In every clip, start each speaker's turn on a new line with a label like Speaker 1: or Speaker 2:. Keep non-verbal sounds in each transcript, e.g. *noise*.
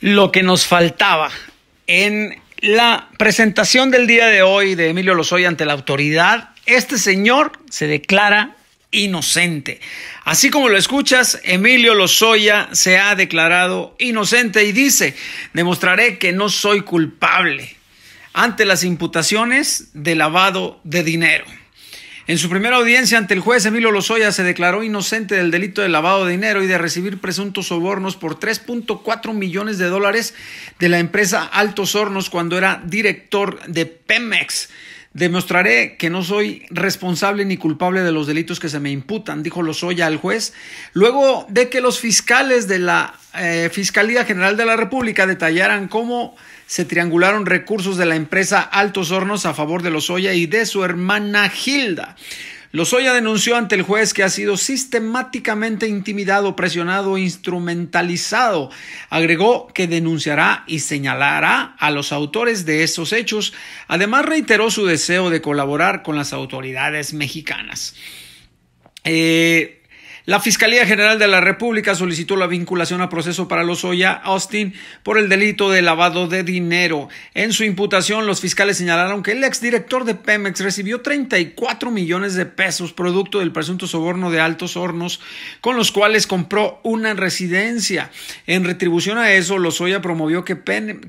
Speaker 1: lo que nos faltaba en la presentación del día de hoy de Emilio Lozoya ante la autoridad. Este señor se declara inocente. Así como lo escuchas, Emilio Lozoya se ha declarado inocente y dice, demostraré que no soy culpable ante las imputaciones de lavado de dinero. En su primera audiencia ante el juez, Emilio Lozoya se declaró inocente del delito de lavado de dinero y de recibir presuntos sobornos por 3.4 millones de dólares de la empresa Altos Hornos cuando era director de Pemex. Demostraré que no soy responsable ni culpable de los delitos que se me imputan, dijo Lozoya al juez, luego de que los fiscales de la eh, Fiscalía General de la República detallaran cómo se triangularon recursos de la empresa Altos Hornos a favor de Lozoya y de su hermana Gilda. Lozoya denunció ante el juez que ha sido sistemáticamente intimidado, presionado, instrumentalizado. Agregó que denunciará y señalará a los autores de estos hechos. Además, reiteró su deseo de colaborar con las autoridades mexicanas. Eh, la Fiscalía General de la República solicitó la vinculación a proceso para Lozoya Austin por el delito de lavado de dinero. En su imputación, los fiscales señalaron que el exdirector de Pemex recibió 34 millones de pesos producto del presunto soborno de altos hornos, con los cuales compró una residencia. En retribución a eso, Lozoya promovió que,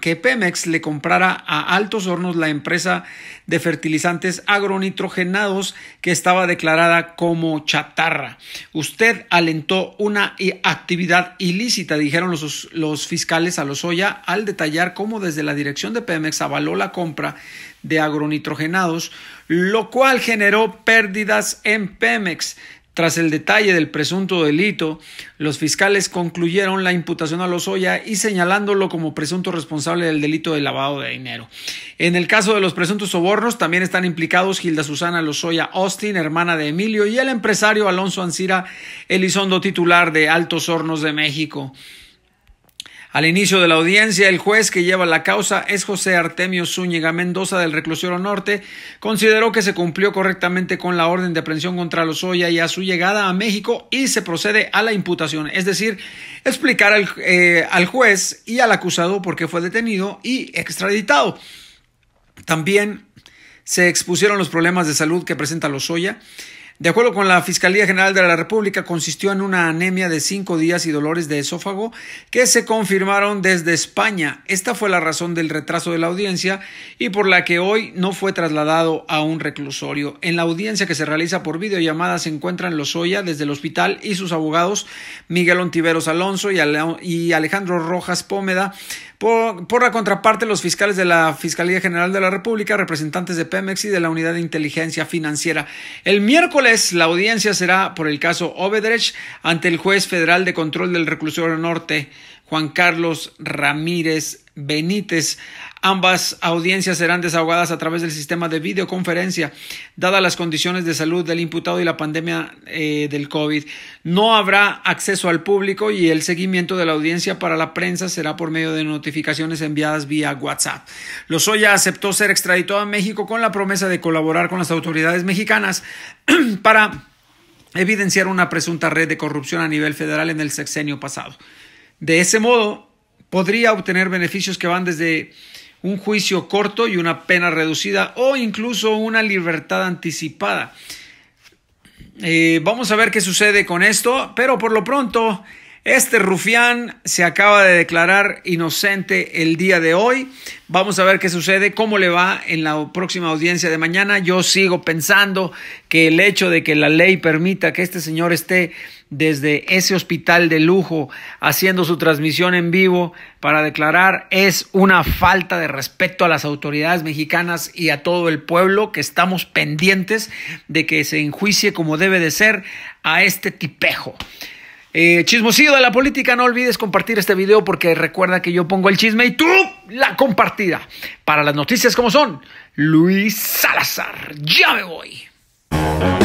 Speaker 1: que Pemex le comprara a altos hornos la empresa de fertilizantes agronitrogenados que estaba declarada como chatarra. Usted alentó una actividad ilícita, dijeron los, fiscales a Lozoya al detallar cómo desde la dirección de Pemex avaló la compra de agronitrogenados, lo cual generó pérdidas en Pemex. Tras el detalle del presunto delito, los fiscales concluyeron la imputación a Lozoya y señalándolo como presunto responsable del delito de lavado de dinero. En el caso de los presuntos sobornos, también están implicados Gilda Susana Lozoya Austin, hermana de Emilio, y el empresario Alonso Ancira Elizondo, titular de Altos Hornos de México. Al inicio de la audiencia, el juez que lleva la causa es José Artemio Zúñiga Mendoza del Reclusorio Norte. Consideró que se cumplió correctamente con la orden de aprehensión contra Lozoya y a su llegada a México y se procede a la imputación, es decir, explicar al, eh, al juez y al acusado por qué fue detenido y extraditado. También se expusieron los problemas de salud que presenta Lozoya de acuerdo con la Fiscalía General de la República, consistió en una anemia de cinco días y dolores de esófago que se confirmaron desde España. Esta fue la razón del retraso de la audiencia y por la que hoy no fue trasladado a un reclusorio. En la audiencia que se realiza por videollamada se encuentran los Oya desde el hospital y sus abogados Miguel Ontiveros Alonso y Alejandro Rojas Pómeda por, la contraparte, los fiscales de la Fiscalía General de la República, representantes de Pemex y de la Unidad de Inteligencia Financiera. El miércoles la audiencia será por el caso Obedrech ante el juez federal de control del reclusorio norte, Juan Carlos Ramírez Benítez. Ambas audiencias serán desahogadas a través del sistema de videoconferencia, dadas las condiciones de salud del imputado y la pandemia eh, del COVID. No habrá acceso al público y el seguimiento de la audiencia para la prensa será por medio de notificaciones enviadas vía WhatsApp. Lozoya aceptó ser extraditado a México con la promesa de colaborar con las autoridades mexicanas *clears throat* para evidenciar una presunta red de corrupción a nivel federal en el sexenio pasado. De ese modo, podría obtener beneficios que van desde un juicio corto y una pena reducida o incluso una libertad anticipada. Eh, vamos a ver qué sucede con esto, pero por lo pronto este rufián se acaba de declarar inocente el día de hoy. Vamos a ver qué sucede, cómo le va en la próxima audiencia de mañana. Yo sigo pensando que el hecho de que la ley permita que este señor esté desde ese hospital de lujo haciendo su transmisión en vivo para declarar es una falta de respeto a las autoridades mexicanas y a todo el pueblo que estamos pendientes de que se enjuicie como debe de ser a este tipejo. Eh, de la política, no olvides compartir este video porque recuerda que yo pongo el chisme y tú la compartida. Para las noticias como son, Luis Salazar. Ya me voy.